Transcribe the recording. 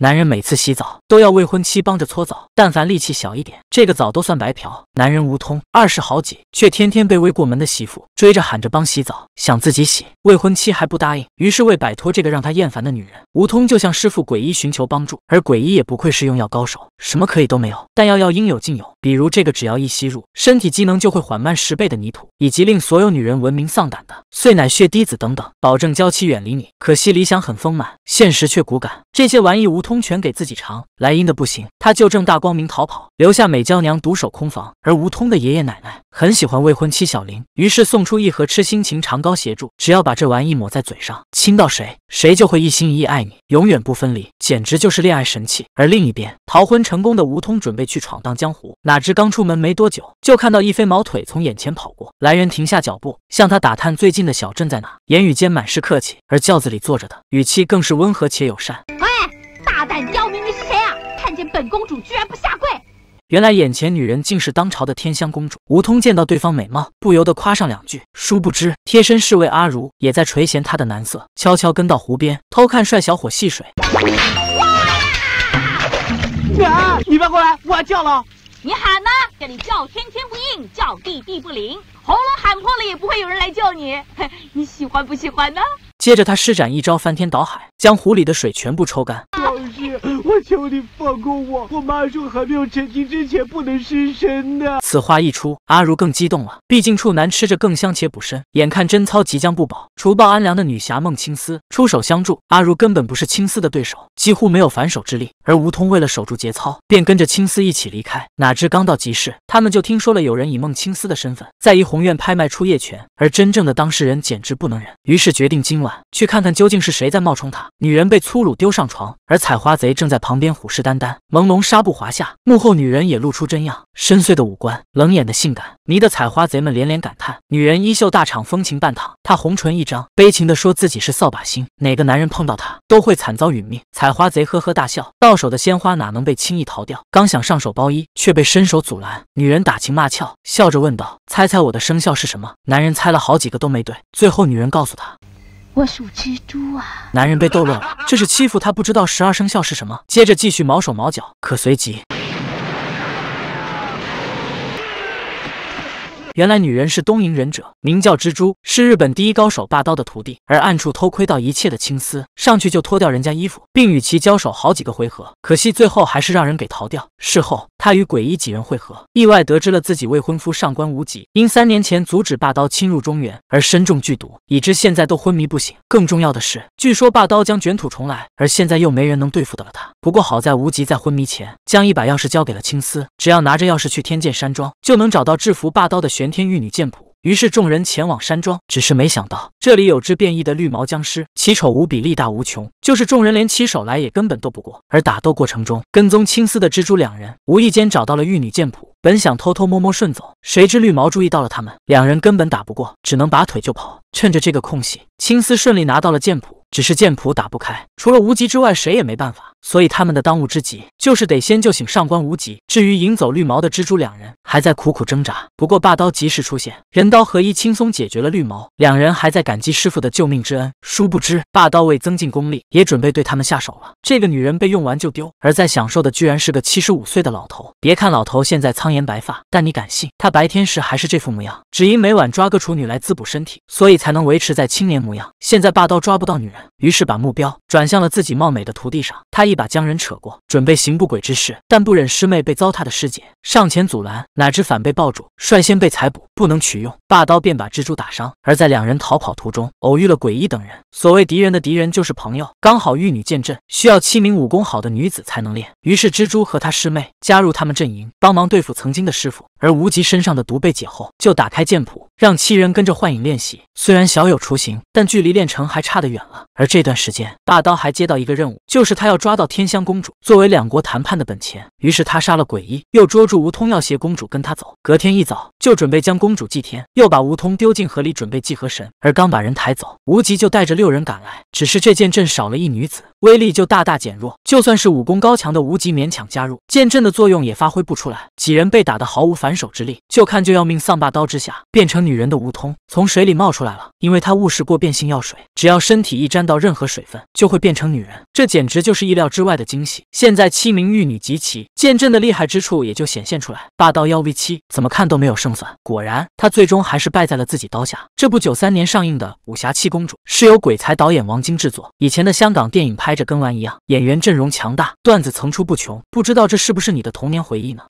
男人每次洗澡都要未婚妻帮着搓澡，但凡力气小一点，这个澡都算白嫖。男人吴通二十好几，却天天被未过门的媳妇追着喊着帮洗澡，想自己洗未婚妻还不答应。于是为摆脱这个让他厌烦的女人，吴通就向师傅鬼医寻求帮助，而鬼医也不愧是用药高手，什么可以都没有，但药药应有尽有。比如这个，只要一吸入，身体机能就会缓慢十倍的泥土，以及令所有女人闻名丧胆的碎奶血滴子等等，保证娇妻远离你。可惜理想很丰满，现实却骨感。这些玩意吴通全给自己尝，莱茵的不行，他就正大光明逃跑，留下美娇娘独守空房。而吴通的爷爷奶奶。很喜欢未婚妻小林，于是送出一盒痴心情长膏协助，只要把这玩意抹在嘴上，亲到谁，谁就会一心一意爱你，永远不分离，简直就是恋爱神器。而另一边，逃婚成功的吴通准备去闯荡江湖，哪知刚出门没多久，就看到一飞毛腿从眼前跑过，来人停下脚步，向他打探最近的小镇在哪，言语间满是客气，而轿子里坐着的语气更是温和且友善。喂，大胆刁民，你是谁啊？看见本公主居然不下跪！原来眼前女人竟是当朝的天香公主。吴通见到对方美貌，不由得夸上两句。殊不知贴身侍卫阿如也在垂涎她的男色，悄悄跟到湖边偷看帅小伙戏水。你别过来，我要叫了。你喊呢？叫天天不应，叫地地不灵，喉咙喊破了也不会有人来救你。你喜欢不喜欢呢？接着他施展一招翻天倒海，将湖里的水全部抽干。我求你放过我！我妈说还没有成亲之前不能失身的。此话一出，阿如更激动了。毕竟处男吃着更香且补身。眼看贞操即将不保，除暴安良的女侠孟青丝出手相助。阿如根本不是青丝的对手，几乎没有反手之力。而吴通为了守住节操，便跟着青丝一起离开。哪知刚到集市，他们就听说了有人以孟青丝的身份在怡红院拍卖出叶泉，而真正的当事人简直不能忍，于是决定今晚去看看究竟是谁在冒充他。女人被粗鲁丢上床，而采花。贼正在旁边虎视眈眈，朦胧纱布滑下，幕后女人也露出真样，深邃的五官，冷眼的性感，迷得采花贼们连连感叹。女人衣袖大敞，风情半躺，她红唇一张，悲情的说自己是扫把星，哪个男人碰到她都会惨遭殒命。采花贼呵呵大笑，到手的鲜花哪能被轻易逃掉？刚想上手包衣，却被伸手阻拦。女人打情骂俏，笑着问道：“猜猜我的生肖是什么？”男人猜了好几个都没对，最后女人告诉他。我属蜘蛛啊！男人被逗乐了，这是欺负他不知道十二生肖是什么。接着继续毛手毛脚，可随即。原来女人是东瀛忍者，名叫蜘蛛，是日本第一高手霸刀的徒弟。而暗处偷窥到一切的青丝，上去就脱掉人家衣服，并与其交手好几个回合，可惜最后还是让人给逃掉。事后，他与鬼医几人会合，意外得知了自己未婚夫上官无极因三年前阻止霸刀侵入中原而身中剧毒，已知现在都昏迷不醒。更重要的是，据说霸刀将卷土重来，而现在又没人能对付得了他。不过好在无极在昏迷前将一把钥匙交给了青丝，只要拿着钥匙去天剑山庄，就能找到制服霸刀的玄。天玉女剑谱。于是众人前往山庄，只是没想到这里有只变异的绿毛僵尸，奇丑无比，力大无穷，就是众人连起手来也根本斗不过。而打斗过程中，跟踪青丝的蜘蛛两人无意间找到了玉女剑谱，本想偷偷摸摸顺走，谁知绿毛注意到了他们，两人根本打不过，只能拔腿就跑。趁着这个空隙，青丝顺利拿到了剑谱，只是剑谱打不开，除了无极之外，谁也没办法。所以他们的当务之急就是得先救醒上官无极。至于引走绿毛的蜘蛛，两人还在苦苦挣扎。不过霸刀及时出现，人刀合一，轻松解决了绿毛。两人还在感激师傅的救命之恩，殊不知霸刀为增进功力，也准备对他们下手了。这个女人被用完就丢，而在享受的居然是个七十五岁的老头。别看老头现在苍颜白发，但你敢信，他白天时还是这副模样。只因每晚抓个处女来滋补身体，所以才能维持在青年模样。现在霸刀抓不到女人，于是把目标转向了自己貌美的徒弟上。他。一把将人扯过，准备行不轨之事，但不忍师妹被糟蹋的师姐上前阻拦，哪知反被抱住，率先被采捕，不能取用。霸刀便把蜘蛛打伤，而在两人逃跑途中，偶遇了鬼医等人。所谓敌人的敌人就是朋友，刚好玉女剑阵需要七名武功好的女子才能练，于是蜘蛛和他师妹加入他们阵营，帮忙对付曾经的师傅。而无极身上的毒被解后，就打开剑谱，让七人跟着幻影练习。虽然小有雏形，但距离练成还差得远了。而这段时间，霸刀还接到一个任务，就是他要抓到天香公主，作为两国谈判的本钱。于是他杀了鬼医，又捉住吴通要挟公主跟他走。隔天一早，就准备将公主祭天，又把吴通丢进河里准备祭河神。而刚把人抬走，无极就带着六人赶来。只是这剑阵少了一女子，威力就大大减弱。就算是武功高强的无极勉强加入，剑阵的作用也发挥不出来。几人被打得毫无反手之力，就看就要命丧霸刀之下。变成女人的吴通从水里冒出来了，因为他误食过变性药水，只要身体一沾。到任何水分就会变成女人，这简直就是意料之外的惊喜。现在七名玉女集齐，剑阵的厉害之处也就显现出来。霸道妖 V 七怎么看都没有胜算，果然他最终还是败在了自己刀下。这部九三年上映的武侠《七公主》是由鬼才导演王晶制作，以前的香港电影拍着跟玩一样，演员阵容强大，段子层出不穷，不知道这是不是你的童年回忆呢？